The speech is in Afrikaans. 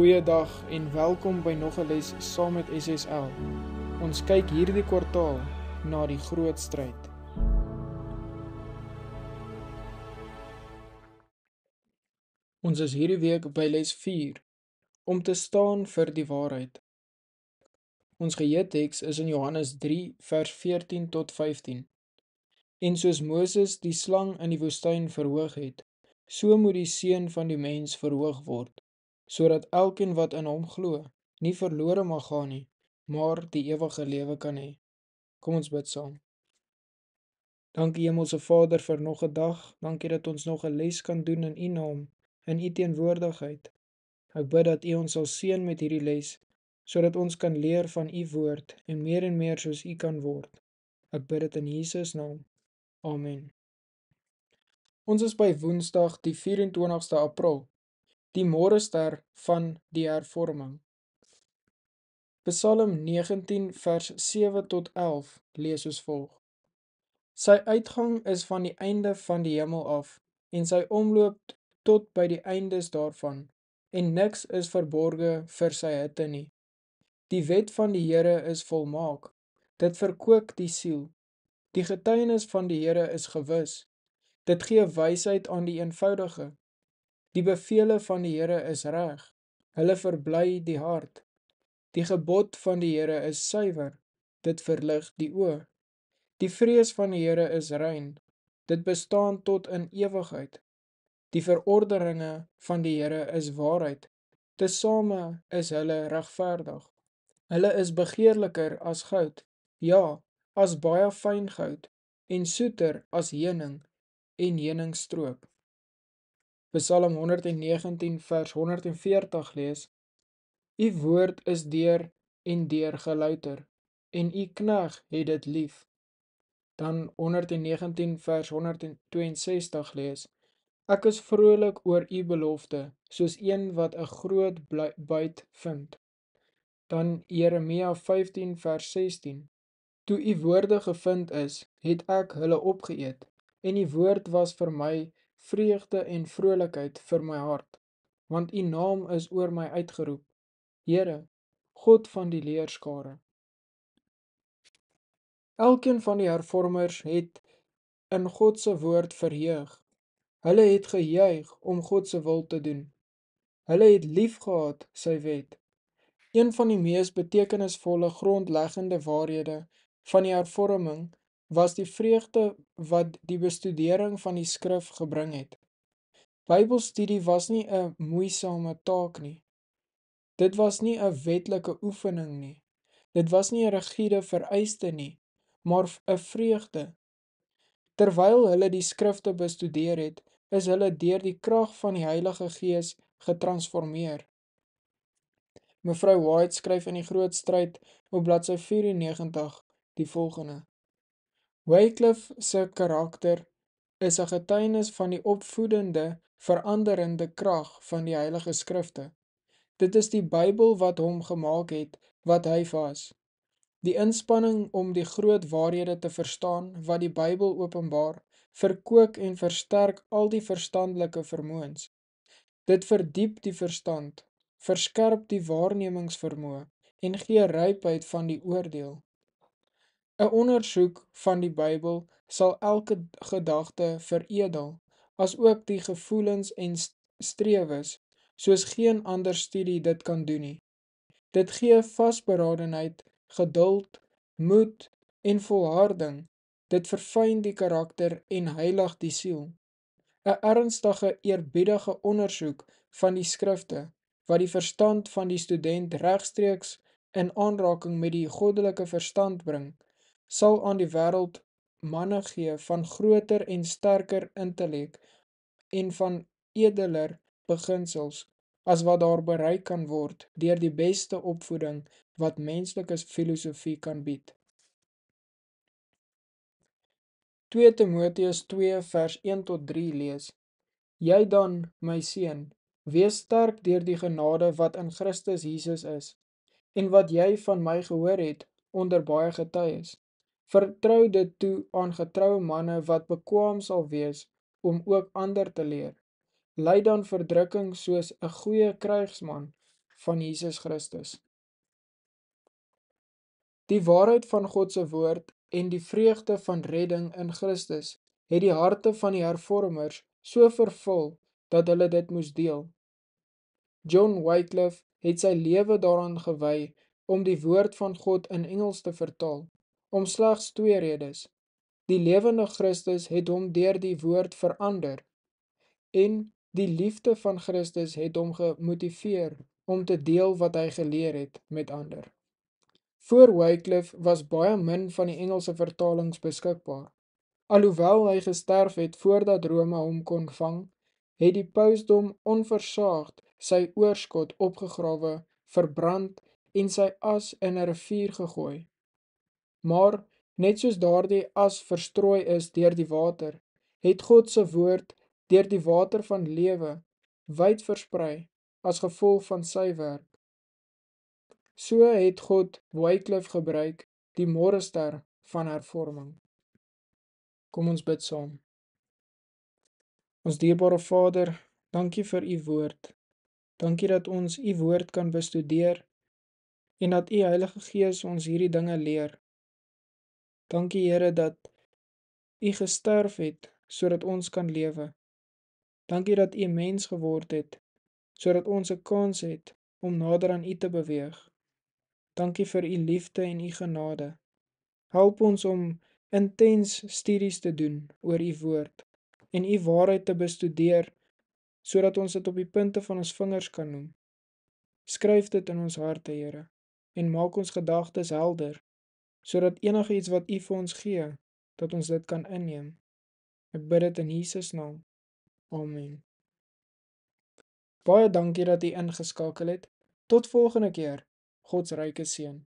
Goeiedag en welkom by nog 'n les saam met SSL. Ons kyk hierdie kwartaal na die groot stryd. Ons is hierdie week by les 4 om te staan vir die waarheid. Ons geheeteks is in Johannes 3 vers 14 tot 15. En soos Moses die slang in die woestyn verhoog het, so moet die seun van die mens verhoog word sodat elkeen wat in hom glo, nie verlore mag gaan nie, maar die ewige lewe kan hê. Kom ons bid saam. Dankie Hemelse Vader vir nog 'n dag. Dankie dat ons nog 'n les kan doen in U naam, in U teenwoordigheid. Ek bid dat U ons sal seën met hierdie les sodat ons kan leer van U woord en meer en meer soos U kan word. Ek bid dit in Jesus naam. Amen. Ons is by Woensdag die 24ste April die morester van die hervorming. Psalm 19 vers 7 tot 11 lees soos volg. Sy uitgang is van die einde van die hemel af en sy omloop tot by die eindes daarvan en niks is verborge vir sy hitte nie. Die wet van die Here is volmaak. Dit verkoop die siel. Die getuienis van die Here is gewis. Dit gee wysheid aan die eenvoudige. Die bevele van die Here is reg. Hulle verbly die hart. Die gebod van die Here is suiwer. Dit verlig die oë. Die vrees van die Here is rein. Dit bestaan tot in ewigheid. Die verordeninge van die Here is waarheid. Tesame is hulle regverdig. Hulle is begeerliker as goud. Ja, as baie fyn goud en soeter as heuning en heuningstroop. Psalm 119 vers 140 lees: U woord is deur en deur gelouter en u knag het dit lief. Dan 119 vers 162 lees: Ek is vrolik oor u belofte, soos een wat 'n groot buit vind. Dan Jeremia 15 vers 16: Toe u woorde gevind is, het ek hulle opgeëet en u woord was vir my vreugde en vrolikheid vir my hart, want u naam is oor my uitgeroep, Heere, God van die leerskare. Elkeen van die hervormers het in Godse woord verheug. Hulle het gejuig om Godse wil te doen. Hulle het lief gehad, sy wet. Een van die meest betekenisvolle grondleggende waarhede van die hervorming was die vreugde wat die bestudering van die skrif gebring het. Bybelstudie was nie 'n moeisame taak nie. Dit was nie 'n wetlike oefening nie. Dit was nie 'n rigiede vereiste nie, maar 'n vreugde. Terwyl hulle die skrifte bestudeer het, is hulle deur die krag van die Heilige Gees getransformeer. Mevrou White skryf in die Groot Stryd op bladsy 94 die volgende: Wycliffe se karakter is 'n getuienis van die opvoedende, veranderende krag van die Heilige Skrifte. Dit is die Bybel wat hom gemaak het wat hy was. Die inspanning om die groot waarhede te verstaan wat die Bybel openbaar, verkoop en versterk al die verstandelike vermoëns. Dit verdiep die verstand, verskerp die waarnemingsvermoë en gee rypheid van die oordeel. 'n ondersoek van die Bybel sal elke gedagte veredel, asook die gevoelens en strewes, soos geen ander studie dit kan doen nie. Dit gee vasberadenheid, geduld, moed en volharding. Dit verfyn die karakter en heilig die siel. 'n Ernstige, eerbiedige ondersoek van die skrifte wat die verstand van die student regstreeks in aanraking met die goddelike verstand bring, sal aan die wereld manne gee van groter en sterker intellek en van edeler beginsels as wat daar bereik kan word dier die beste opvoeding wat menslike filosofie kan bied. 2 Timotheus 2 vers 1 tot 3 lees Jy dan, my sien, wees sterk dier die genade wat in Christus Jesus is en wat jy van my gehoor het onder baie getuies. Vertrou dit toe aan getroue manne wat bekwam sal wees om ook ander te leer. Lei dan verdrukking soos 'n goeie krygsman van Jesus Christus. Die waarheid van God se woord en die vreugde van redding in Christus het die harte van die hervormers so vervul dat hulle dit moes deel. John Wycliffe het sy lewe daaraan gewy om die woord van God in Engels te vertaal om slegs twee redes. Die levende Christus het hom deur die woord verander en die liefde van Christus het hom gemotiveer om te deel wat hy geleer het met ander. Voor Wycliffe was baie min van die Engelse vertalings beskikbaar. Alhoewel hy gesterf het voordat Rome hom kon vang, het die pausdom onversaagd sy oorskot opgegrawe, verbrand en sy as in 'n rivier gegooi. Maar net soos daardie as verstrooi is deur die water, het God se woord deur die water van lewe wyd versprei as gevolg van sy werk. So het God Wycliffe gebruik, die morester van hervorming. Kom ons bid saam. Ons dierbare Vader, dankie vir u woord. Dankie dat ons u woord kan bestudeer en dat u Heilige Gees ons hierdie dinge leer. Dankie Here dat U gesterf het sodat ons kan lewe. Dankie dat U mens geword het sodat ons 'n kans het om nader aan U te beweeg. Dankie vir U liefde en U genade. Help ons om intens studies te doen oor U woord en U waarheid te bestudeer sodat ons dit op die punte van ons vingers kan noem. Skryf dit in ons harte, Here, en maak ons gedagtes helder sodat enige iets wat U vir ons gee, dat ons dit kan inneem. Ek bid dit in Jesus naam. Amen. Baie dankie dat u ingeskakel het. Tot volgende keer. God se ryke seën.